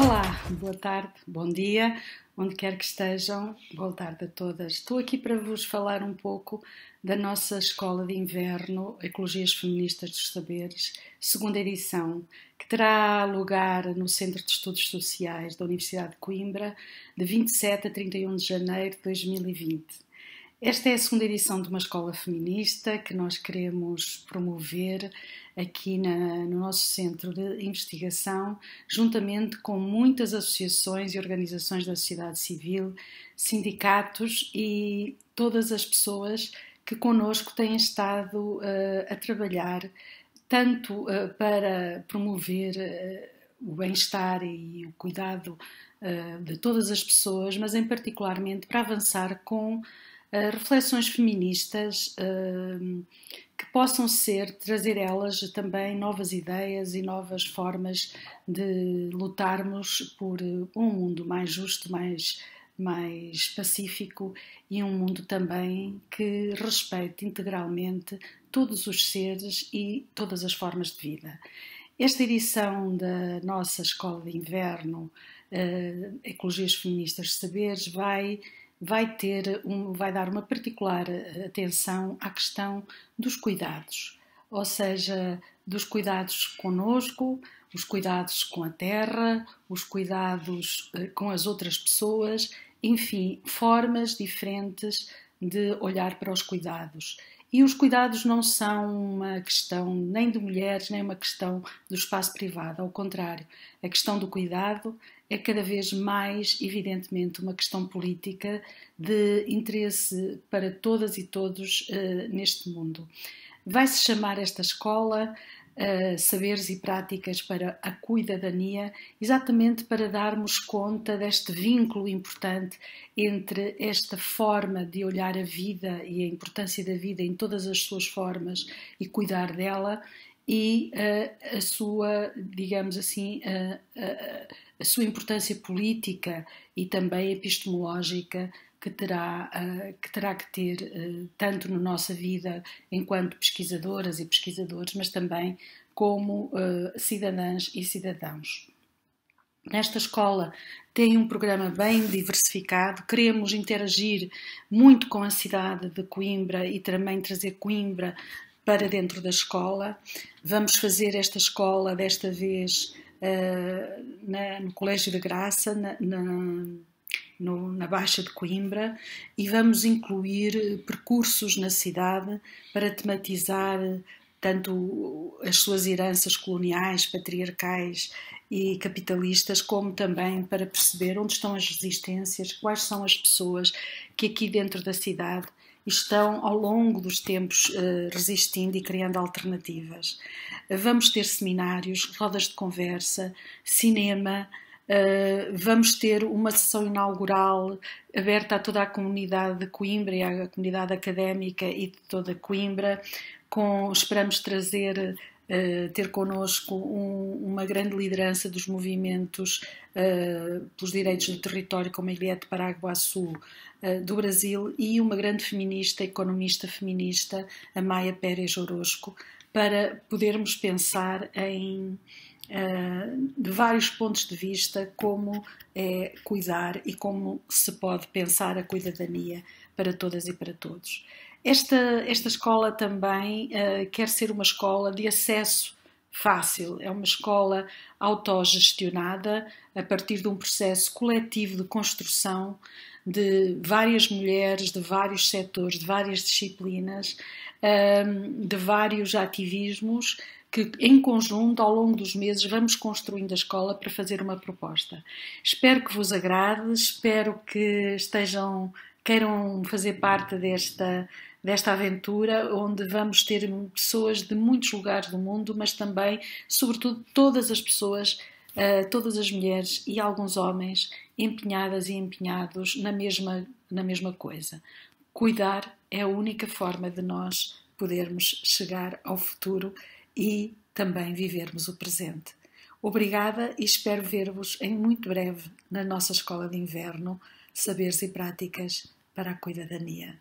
Olá, boa tarde, bom dia, onde quer que estejam, boa tarde a todas. Estou aqui para vos falar um pouco da nossa Escola de Inverno Ecologias Feministas dos Saberes, segunda edição, que terá lugar no Centro de Estudos Sociais da Universidade de Coimbra, de 27 a 31 de janeiro de 2020. Esta é a segunda edição de uma escola feminista que nós queremos promover aqui na, no nosso centro de investigação, juntamente com muitas associações e organizações da sociedade civil, sindicatos e todas as pessoas que conosco têm estado uh, a trabalhar, tanto uh, para promover. Uh, o bem-estar e o cuidado uh, de todas as pessoas, mas em particularmente para avançar com eh, reflexões feministas eh, que possam ser, trazer elas também novas ideias e novas formas de lutarmos por eh, um mundo mais justo, mais, mais pacífico e um mundo também que respeite integralmente todos os seres e todas as formas de vida. Esta edição da nossa Escola de Inverno, Ecologias Feministas de Saberes, vai vai ter um, vai dar uma particular eh, atenção à questão dos cuidados, ou seja, dos cuidados conosco, os cuidados com a terra, os cuidados eh, com as outras pessoas, enfim, formas diferentes de olhar para os cuidados. E os cuidados não são uma questão nem de mulheres, nem uma questão do espaço privado. Ao contrário, a questão do cuidado é cada vez mais, evidentemente, uma questão política de interesse para todas e todos uh, neste mundo. Vai-se chamar esta escola eh, saberes e práticas para a cuidadania, exatamente para darmos conta deste vínculo importante entre esta forma de olhar a vida e a importância da vida em todas as suas formas e cuidar dela e uh, a sua, digamos assim, uh, a sua importância política e também epistemológica que terá eh, que, terá que ter, eh, tanto na nossa vida enquanto pesquisadoras e pesquisadores, mas também como eh, cidadãs e cidadãos. Nesta escola tem um programa bem diversificado, queremos interagir muito com a cidade de Coimbra e também trazer Coimbra para dentro da escola. Vamos fazer esta escola desta vez Uh, na, no Colégio da Graça, na, na, no, na Baixa de Coimbra, e vamos incluir percursos na cidade para tematizar tanto as suas heranças coloniais, patriarcais e capitalistas, como também para perceber onde estão as resistências, quais são as pessoas que aqui dentro da cidade estão ao longo dos tempos eh, resistindo e criando alternativas. Vamos ter seminários, rodas de conversa, cinema, ah, vamos ter uma sessão inaugural aberta a toda a comunidade de Coimbra e à comunidade académica e de toda Coimbra, com, esperamos trazer Uh, ter connosco um, uma grande liderança dos movimentos uh, pelos direitos do território, como a Iliete Paraguaçu, uh, do Brasil, e uma grande feminista, economista feminista, a Maia Pérez Orozco, para podermos pensar em uh, de vários pontos de vista como é cuidar e como se pode pensar a cuidadania para todas e para todos. Esta, esta escola também uh, quer ser uma escola de acesso fácil, é uma escola autogestionada a partir de um processo coletivo de construção de várias mulheres, de vários setores, de várias disciplinas, de vários ativismos, que em conjunto, ao longo dos meses, vamos construindo a escola para fazer uma proposta. Espero que vos agrade, espero que estejam, queiram fazer parte desta desta aventura, onde vamos ter pessoas de muitos lugares do mundo, mas também, sobretudo, todas as pessoas, ah, todas as mulheres e alguns homens empenhadas e empenhados na mesma, na mesma coisa. Cuidar é a única forma de nós podermos chegar ao futuro e também vivermos o presente. Obrigada e espero ver-vos em muito breve na nossa escola de inverno Saberes e Práticas para a Cuidadania.